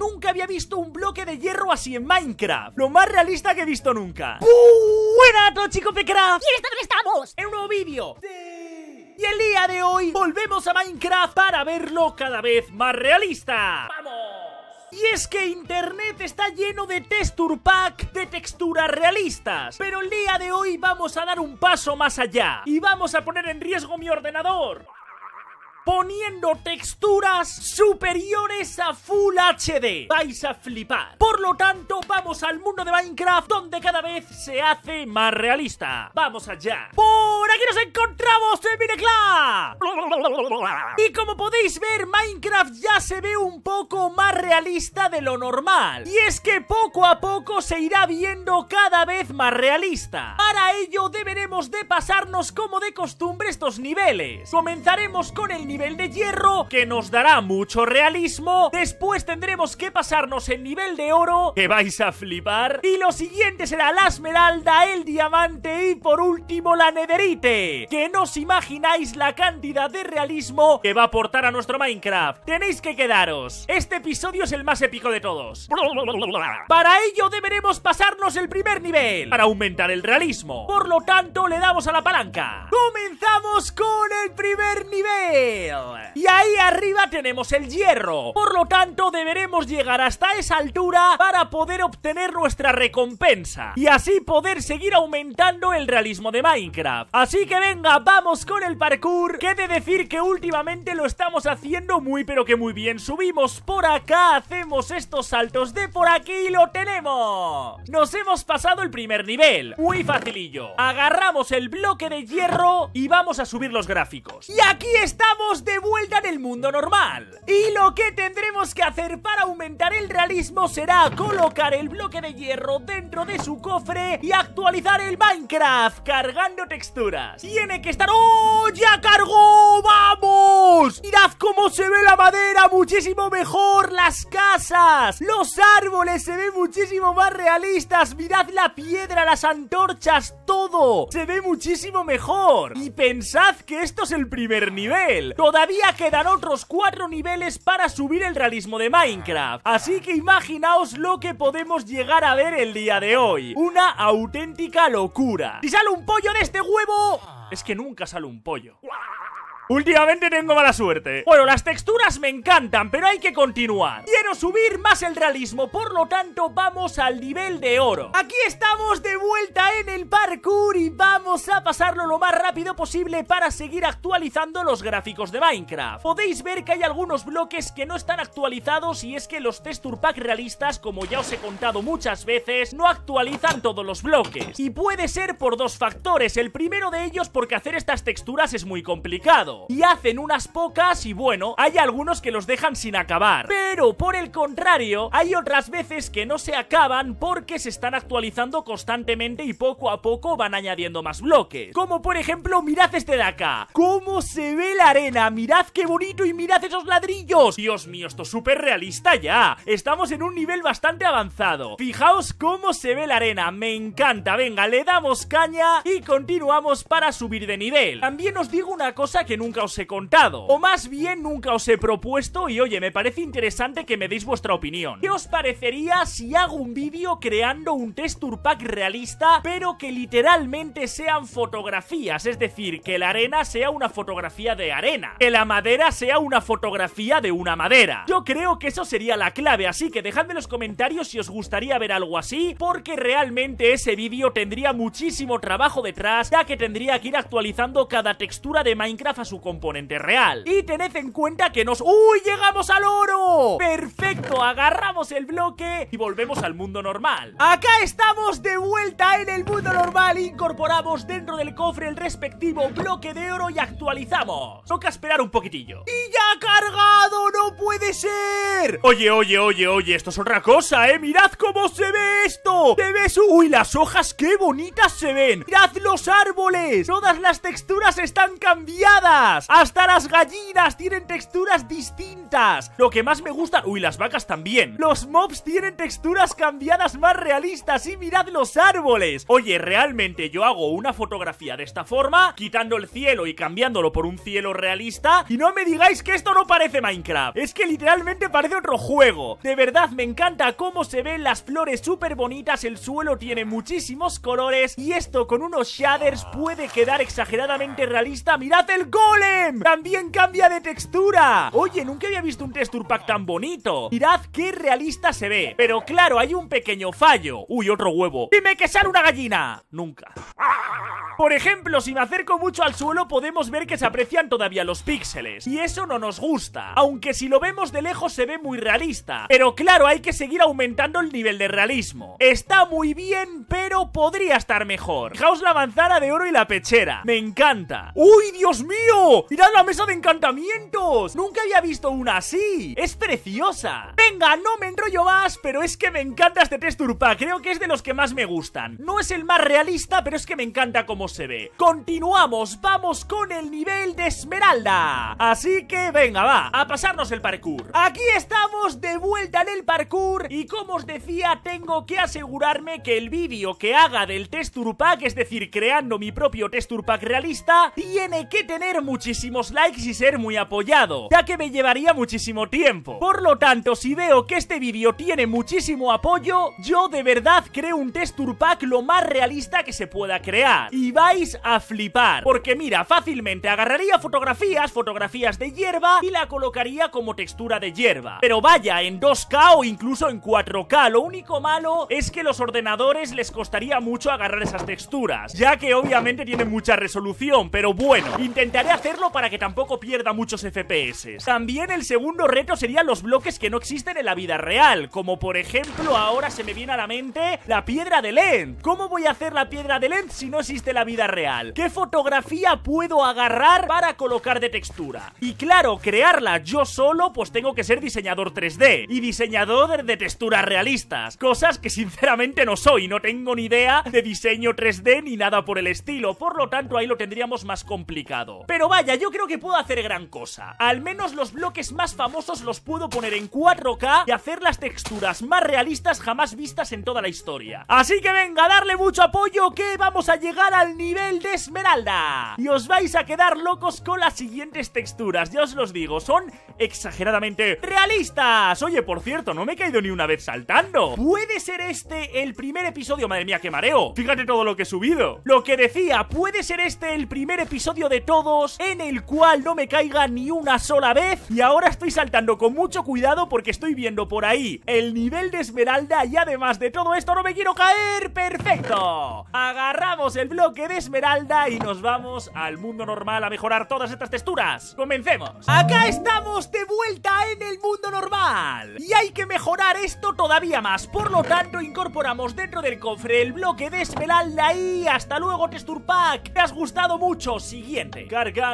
Nunca había visto un bloque de hierro así en Minecraft. Lo más realista que he visto nunca. ¡Buena a todos chicos de Craft. Y en estamos en un nuevo vídeo Sí. Y el día de hoy volvemos a Minecraft para verlo cada vez más realista. ¡Vamos! Y es que internet está lleno de texture pack de texturas realistas. Pero el día de hoy vamos a dar un paso más allá. Y vamos a poner en riesgo mi ordenador poniendo texturas superiores a Full HD. Vais a flipar. Por lo tanto, vamos al mundo de Minecraft donde cada vez se hace más realista. Vamos allá. Por aquí nos encontramos en Minecraft. Y como podéis ver, Minecraft ya se ve un poco más realista de lo normal. Y es que poco a poco se irá viendo cada vez más realista. Para ello deberemos de pasarnos como de costumbre estos niveles. Comenzaremos con el nivel de hierro, que nos dará mucho realismo. Después tendremos que pasarnos el nivel de oro, que vais a flipar. Y lo siguiente será la esmeralda, el diamante y por último la nederite. Que no os imagináis la cantidad de realismo que va a aportar a nuestro Minecraft. Tenéis que quedaros. Este episodio es el más épico de todos. Para ello deberemos pasarnos el primer nivel, para aumentar el realismo. Por lo tanto, le damos a la palanca. ¡Comenzamos con el primer nivel! Y ahí arriba tenemos el hierro. Por lo tanto, deberemos llegar hasta esa altura para poder obtener nuestra recompensa. Y así poder seguir aumentando el realismo de Minecraft. Así que venga, vamos con el parkour. Que de decir que últimamente lo estamos haciendo muy pero que muy bien. Subimos por acá, hacemos estos saltos de por aquí y lo tenemos. Nos hemos pasado el primer nivel. Muy facilillo. Agarramos el bloque de hierro y vamos a subir los gráficos. Y aquí estamos de vuelta en el mundo normal. Y lo que tendremos que hacer para aumentar el realismo será colocar el bloque de hierro dentro de su cofre y actualizar el Minecraft cargando texturas. Tiene que estar... ¡Oh! ¡Ya cargó! ¡Vamos! Mirad cómo se ve la madera muchísimo mejor, las casas, los árboles se ven muchísimo más realistas, mirad la piedra, las antorchas, todo. Se ve muchísimo mejor. Y pensad que esto es el primer nivel todavía quedan otros cuatro niveles para subir el realismo de Minecraft. Así que imaginaos lo que podemos llegar a ver el día de hoy. Una auténtica locura. Si sale un pollo de este huevo... Es que nunca sale un pollo. Últimamente tengo mala suerte. Bueno, las texturas me encantan, pero hay que continuar. Quiero subir más el realismo, por lo tanto vamos al nivel de oro. Aquí estamos de vuelta en el parkour y vamos a pasarlo lo más rápido posible para seguir actualizando los gráficos de Minecraft. Podéis ver que hay algunos bloques que no están actualizados y es que los texture pack realistas, como ya os he contado muchas veces, no actualizan todos los bloques. Y puede ser por dos factores. El primero de ellos porque hacer estas texturas es muy complicado. Y hacen unas pocas y bueno, hay algunos que los dejan sin acabar. Pero por el contrario, hay otras veces que no se acaban porque se están actualizando constantemente y poco a poco van añadiendo más bloques. Como por ejemplo, mirad este de acá. ¿Cómo se ve la arena? Mirad qué bonito y mirad esos ladrillos. Dios mío, esto es súper realista ya. Estamos en un nivel bastante avanzado. Fijaos cómo se ve la arena. Me encanta. Venga, le damos caña y continuamos para subir de nivel. También os digo una cosa que nunca nunca os he contado. O más bien nunca os he propuesto y oye, me parece interesante que me deis vuestra opinión. ¿Qué os parecería si hago un vídeo creando un texture pack realista, pero que literalmente sean fotografías? Es decir, que la arena sea una fotografía de arena, que la madera sea una fotografía de una madera. Yo creo que eso sería la clave, así que dejadme en los comentarios si os gustaría ver algo así, porque realmente ese vídeo tendría muchísimo trabajo detrás, ya que tendría que ir actualizando cada textura de Minecraft a su componente real. Y tened en cuenta que nos... ¡Uy! ¡Llegamos al oro! ¡Perfecto! Agarramos el bloque y volvemos al mundo normal. Acá estamos de vuelta en el mundo normal. Incorporamos dentro del cofre el respectivo bloque de oro y actualizamos. Toca esperar un poquitillo. ¡Y ya cargado! ¡No puede ser! Oye, oye, oye, oye. Esto es otra cosa, ¿eh? ¡Mirad cómo se ve esto! ¡Te ves! ¡Uy, las hojas! ¡Qué bonitas se ven! ¡Mirad los árboles! ¡Todas las texturas están cambiadas! Hasta las gallinas tienen texturas distintas. Lo que más me gusta... Uy, las vacas también. Los mobs tienen texturas cambiadas más realistas y mirad los árboles. Oye, realmente yo hago una fotografía de esta forma, quitando el cielo y cambiándolo por un cielo realista. Y no me digáis que esto no parece Minecraft. Es que literalmente parece otro juego. De verdad, me encanta cómo se ven las flores súper bonitas, el suelo tiene muchísimos colores y esto con unos shaders puede quedar exageradamente realista. ¡Mirad el gol! golem! ¡También cambia de textura! Oye, nunca había visto un texture pack tan bonito. Mirad qué realista se ve. Pero claro, hay un pequeño fallo. Uy, otro huevo. ¡Dime que sale una gallina! Nunca. Por ejemplo, si me acerco mucho al suelo podemos ver que se aprecian todavía los píxeles Y eso no nos gusta Aunque si lo vemos de lejos se ve muy realista Pero claro, hay que seguir aumentando el nivel de realismo Está muy bien, pero podría estar mejor Fijaos la manzana de oro y la pechera Me encanta ¡Uy, Dios mío! tira la mesa de encantamientos! ¡Nunca había visto una así! ¡Es preciosa! Venga, no me enrollo más, pero es que me encanta este testurpa. Creo que es de los que más me gustan. No es el más realista, pero es que me encanta cómo se ve. Continuamos, vamos con el nivel de esmeralda. Así que venga, va, a pasarnos el parkour. Aquí estamos de vuelta en el parkour y como os decía, tengo que asegurarme que el vídeo que haga del testurpa, pack, es decir, creando mi propio testurpa pack realista, tiene que tener muchísimos likes y ser muy apoyado, ya que me llevaría muchísimo tiempo. Por lo tanto, si veo que este vídeo tiene muchísimo apoyo, yo de verdad creo un texture pack lo más realista que se pueda crear. Y vais a flipar, porque mira, fácilmente agarraría fotografías, fotografías de hierba y la colocaría como textura de hierba. Pero vaya, en 2K o incluso en 4K, lo único malo es que los ordenadores les costaría mucho agarrar esas texturas, ya que obviamente tienen mucha resolución, pero bueno, intentaré hacerlo para que tampoco pierda muchos FPS. También el segundo reto serían los bloques que no existen en la vida real, como por ejemplo ahora se me viene a la mente la piedra de Lent. ¿Cómo voy a hacer la piedra de Lent si no existe la vida real? ¿Qué fotografía puedo agarrar para colocar de textura? Y claro, crearla yo solo pues tengo que ser diseñador 3D y diseñador de texturas realistas, cosas que sinceramente no soy, no tengo ni idea de diseño 3D ni nada por el estilo, por lo tanto ahí lo tendríamos más complicado. Pero vaya, yo creo que puedo hacer gran cosa. Al menos los bloques más famosos los puedo poner en 4K y hacer las texturas más realistas jamás vistas en toda la historia. Así que venga, darle mucho apoyo que vamos a llegar al nivel de esmeralda. Y os vais a quedar locos con las siguientes texturas, ya os los digo, son exageradamente realistas. Oye, por cierto, no me he caído ni una vez saltando. ¿Puede ser este el primer episodio? Madre mía, qué mareo. Fíjate todo lo que he subido. Lo que decía, puede ser este el primer episodio de todos en el cual no me caiga ni una sola vez. Y ahora estoy saltando con mucho cuidado porque estoy viendo por ahí el nivel de esmeralda y además de todo esto no me quiero caer. ¡Perfecto! Agarramos el bloque de esmeralda y nos vamos al mundo normal a mejorar todas estas texturas. ¡Comencemos! Acá estamos de vuelta en el mundo normal. Y hay que mejorar esto todavía más. Por lo tanto, incorporamos dentro del cofre el bloque de esmeralda y hasta luego, Texture Pack. ¿Te has gustado mucho? Siguiente. Carga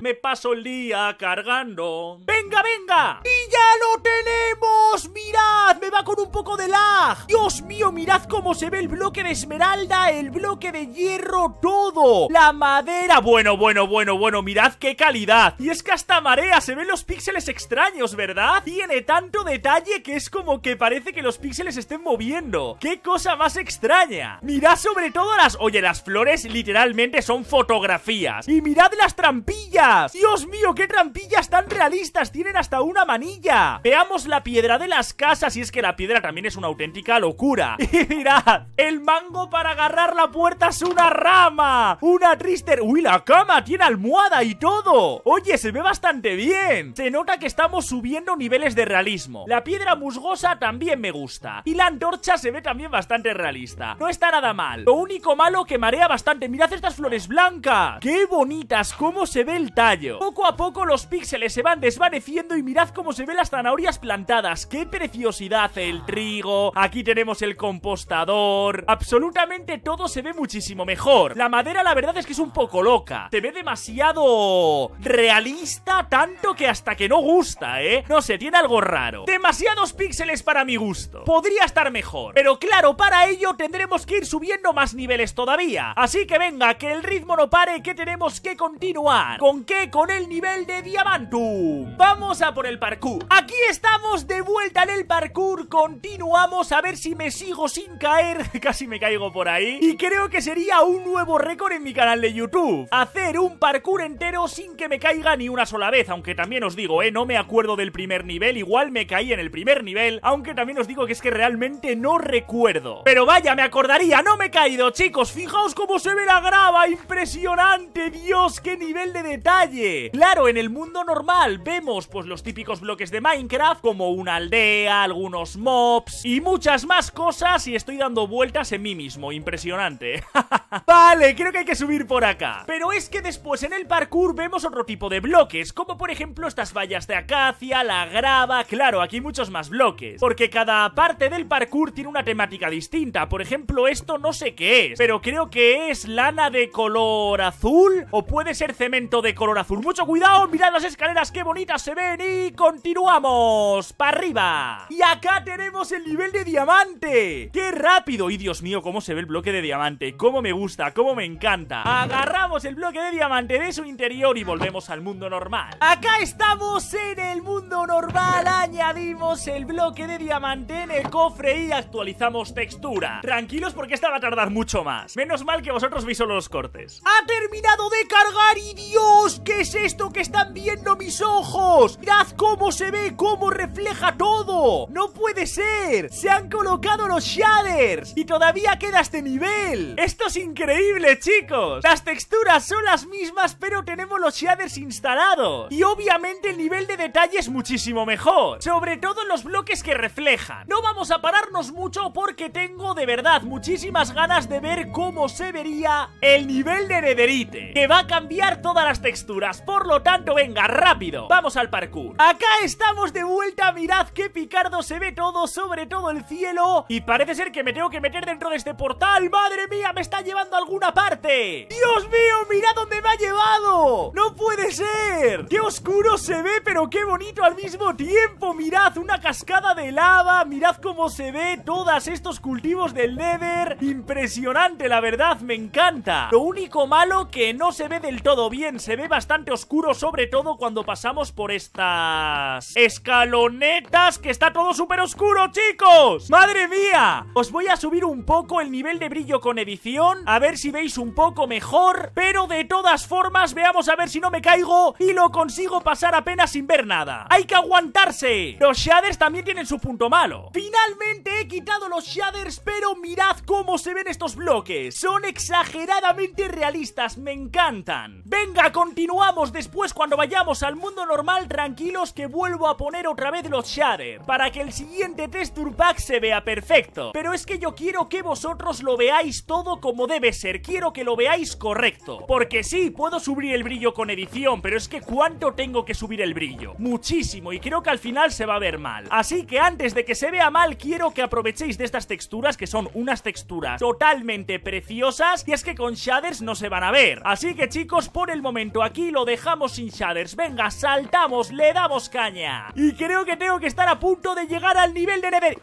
me paso el día cargando. ¡Venga, venga! ¡Y ya lo tenemos! ¡Mirad! Me va con un poco de lag Dios mío, mirad cómo se ve el bloque de esmeralda El bloque de hierro, todo La madera, bueno, bueno, bueno, bueno Mirad qué calidad Y es que hasta marea, se ven los píxeles extraños, ¿verdad? Tiene tanto detalle que es como que parece que los píxeles estén moviendo ¡Qué cosa más extraña! Mirad sobre todo las... Oye, las flores literalmente son fotografías Y mirad las trampillas Dios mío, qué trampillas tan realistas Tienen hasta una manilla Veamos la piedra de las casas Y es que la piedra también es una auténtica locura. Y mirad, el mango para agarrar la puerta es una rama. Una trister, ¡Uy, la cama! Tiene almohada y todo. Oye, se ve bastante bien. Se nota que estamos subiendo niveles de realismo. La piedra musgosa también me gusta. Y la antorcha se ve también bastante realista. No está nada mal. Lo único malo que marea bastante. Mirad estas flores blancas. ¡Qué bonitas! ¿Cómo se ve el tallo? Poco a poco los píxeles se van desvaneciendo y mirad cómo se ven las zanahorias plantadas. ¡Qué preciosidad! El trigo, aquí tenemos el compostador. Absolutamente todo se ve muchísimo mejor. La madera la verdad es que es un poco loca. Se ve demasiado realista, tanto que hasta que no gusta, ¿eh? No sé, tiene algo raro. Demasiados píxeles para mi gusto. Podría estar mejor. Pero claro, para ello tendremos que ir subiendo más niveles todavía. Así que venga, que el ritmo no pare, que tenemos que continuar. ¿Con qué? Con el nivel de Diamantum. Vamos a por el parkour. Aquí estamos de vuelta en el parkour con continuamos, a ver si me sigo sin caer, casi me caigo por ahí, y creo que sería un nuevo récord en mi canal de YouTube, hacer un parkour entero sin que me caiga ni una sola vez, aunque también os digo, eh, no me acuerdo del primer nivel, igual me caí en el primer nivel, aunque también os digo que es que realmente no recuerdo. Pero vaya, me acordaría, no me he caído, chicos, fijaos cómo se ve la grava, impresionante, Dios, qué nivel de detalle. Claro, en el mundo normal vemos pues los típicos bloques de Minecraft, como una aldea, algunos mods, y muchas más cosas y estoy dando vueltas en mí mismo, impresionante. Vale, creo que hay que subir por acá. Pero es que después en el parkour vemos otro tipo de bloques, como por ejemplo estas vallas de acacia, la grava... Claro, aquí muchos más bloques, porque cada parte del parkour tiene una temática distinta. Por ejemplo, esto no sé qué es, pero creo que es lana de color azul o puede ser cemento de color azul. Mucho cuidado, mirad las escaleras, qué bonitas se ven y continuamos para arriba. Y acá tenemos el nivel de diamante. ¡Qué rápido! Y Dios mío, cómo se ve el bloque de diamante, cómo me gusta gusta, como me encanta. Agarramos el bloque de diamante de su interior y volvemos al mundo normal. Acá estamos en el mundo normal, añadimos el bloque de diamante en el cofre y actualizamos textura. Tranquilos porque esta va a tardar mucho más. Menos mal que vosotros veis solo los cortes. Ha terminado de cargar y Dios, ¿qué es esto que están viendo mis ojos? Mirad cómo se ve, cómo refleja todo. No puede ser. Se han colocado los shaders y todavía queda este nivel. Esto es increíble increíble, chicos! Las texturas son las mismas, pero tenemos los shaders instalados. Y obviamente el nivel de detalle es muchísimo mejor. Sobre todo los bloques que reflejan. No vamos a pararnos mucho porque tengo de verdad muchísimas ganas de ver cómo se vería el nivel de nederite. Que va a cambiar todas las texturas. Por lo tanto, venga, rápido. Vamos al parkour. Acá estamos de vuelta. Mirad qué picardo se ve todo, sobre todo el cielo. Y parece ser que me tengo que meter dentro de este portal. ¡Madre mía! Me está llevando alguna parte! ¡Dios mío, mirad dónde me ha llevado! ¡No puede ser! ¡Qué oscuro se ve, pero qué bonito al mismo tiempo! ¡Mirad, una cascada de lava! ¡Mirad cómo se ve todos estos cultivos del Nether! ¡Impresionante, la verdad! ¡Me encanta! Lo único malo que no se ve del todo bien, se ve bastante oscuro, sobre todo cuando pasamos por estas... escalonetas, que está todo súper oscuro, chicos! ¡Madre mía! Os voy a subir un poco el nivel de brillo con edición a ver si veis un poco mejor, pero de todas formas veamos a ver si no me caigo y lo consigo pasar apenas sin ver nada. ¡Hay que aguantarse! Los shaders también tienen su punto malo. Finalmente he quitado los shaders, pero mirad cómo se ven estos bloques. Son exageradamente realistas, me encantan. Venga, continuamos después cuando vayamos al mundo normal, tranquilos que vuelvo a poner otra vez los shaders, para que el siguiente texture pack se vea perfecto. Pero es que yo quiero que vosotros lo veáis todo como debe debe ser, quiero que lo veáis correcto. Porque sí, puedo subir el brillo con edición, pero es que ¿cuánto tengo que subir el brillo? Muchísimo, y creo que al final se va a ver mal. Así que antes de que se vea mal, quiero que aprovechéis de estas texturas, que son unas texturas totalmente preciosas, y es que con shaders no se van a ver. Así que chicos, por el momento aquí lo dejamos sin shaders. Venga, saltamos, le damos caña. Y creo que tengo que estar a punto de llegar al nivel de Never.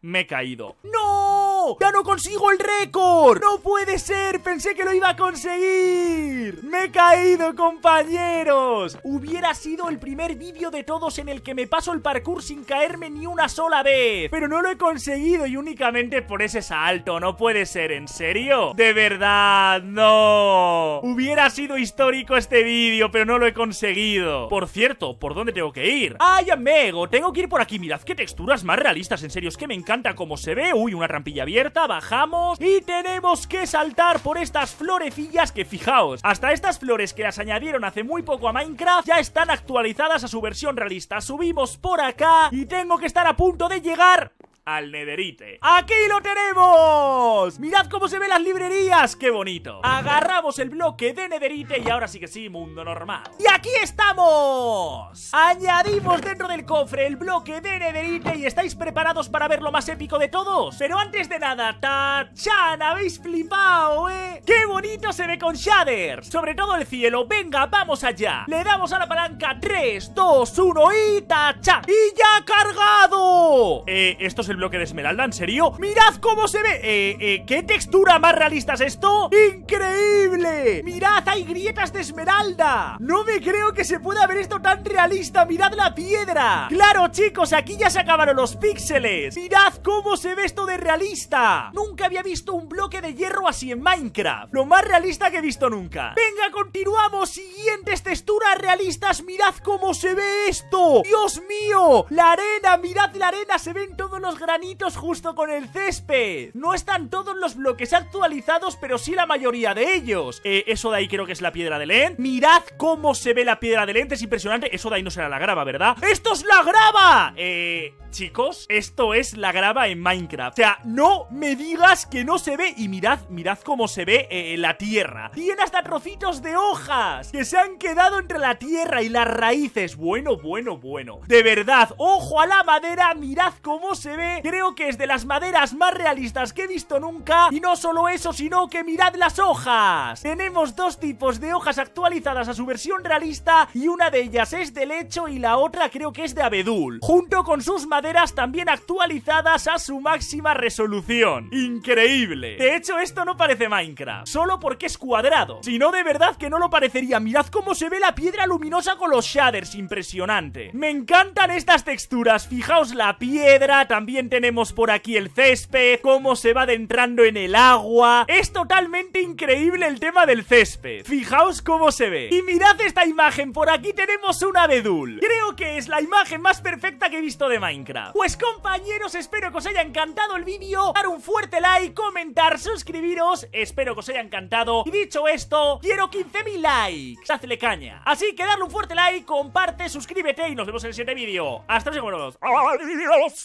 Me he caído. ¡No! ¡Ya no consigo el récord! ¡No puede ser! ¡Pensé que lo iba a conseguir! ¡Me he caído, compañeros! Hubiera sido el primer vídeo de todos en el que me paso el parkour sin caerme ni una sola vez. Pero no lo he conseguido y únicamente por ese salto. No puede ser, ¿en serio? ¡De verdad! ¡No! Hubiera sido histórico este vídeo, pero no lo he conseguido. Por cierto, ¿por dónde tengo que ir? ¡Ay, amigo! Tengo que ir por aquí. Mirad qué texturas más realistas, en serio. Es que me encanta cómo se ve. Uy, una rampilla bien bajamos y tenemos que saltar por estas florecillas que fijaos, hasta estas flores que las añadieron hace muy poco a Minecraft ya están actualizadas a su versión realista. Subimos por acá y tengo que estar a punto de llegar al nederite. ¡Aquí lo tenemos! ¡Mirad cómo se ven las librerías! ¡Qué bonito! Agarramos el bloque de nederite y ahora sí que sí, mundo normal. ¡Y aquí estamos! Añadimos dentro del cofre el bloque de nederite y estáis preparados para ver lo más épico de todos. Pero antes de nada, ¡tachan! ¡Habéis flipado, eh! ¡Qué bonito se ve con shaders! Sobre todo el cielo. ¡Venga, vamos allá! Le damos a la palanca 3, 2, 1 y ¡tachan! ¡Y ya cargado! Eh, esto el bloque de esmeralda? ¿En serio? ¡Mirad cómo se ve! Eh, eh, ¿Qué textura más realista es esto? ¡Increíble! ¡Mirad, hay grietas de esmeralda! No me creo que se pueda ver esto tan realista. ¡Mirad la piedra! ¡Claro, chicos! Aquí ya se acabaron los píxeles. ¡Mirad cómo se ve esto de realista! Nunca había visto un bloque de hierro así en Minecraft. Lo más realista que he visto nunca. ¡Venga, continuamos! Siguientes texturas realistas. ¡Mirad cómo se ve esto! ¡Dios mío! ¡La arena! ¡Mirad la arena! Se ven todos los granitos justo con el césped. No están todos los bloques actualizados, pero sí la mayoría de ellos. Eh, eso de ahí creo que es la piedra de lente Mirad cómo se ve la piedra de lente es impresionante. Eso de ahí no será la grava, ¿verdad? ¡Esto es la grava! Eh... Chicos, esto es la grava en Minecraft. O sea, no me digas que no se ve. Y mirad, mirad cómo se ve eh, la tierra. Tiene hasta trocitos de hojas que se han quedado entre la tierra y las raíces. Bueno, bueno, bueno. De verdad, ojo a la madera, mirad cómo se ve creo que es de las maderas más realistas que he visto nunca. Y no solo eso, sino que mirad las hojas. Tenemos dos tipos de hojas actualizadas a su versión realista y una de ellas es de lecho y la otra creo que es de abedul. Junto con sus maderas también actualizadas a su máxima resolución. Increíble. De hecho, esto no parece Minecraft. Solo porque es cuadrado. Si no, de verdad que no lo parecería. Mirad cómo se ve la piedra luminosa con los shaders. Impresionante. Me encantan estas texturas. Fijaos la piedra, también tenemos por aquí el césped, cómo se va adentrando en el agua. Es totalmente increíble el tema del césped. Fijaos cómo se ve. Y mirad esta imagen, por aquí tenemos una de Creo que es la imagen más perfecta que he visto de Minecraft. Pues compañeros, espero que os haya encantado el vídeo. Dar un fuerte like, comentar, suscribiros. Espero que os haya encantado. Y dicho esto, quiero 15.000 likes. Hazle caña. Así que darle un fuerte like, comparte, suscríbete y nos vemos en el siguiente vídeo. Hasta luego. Adiós.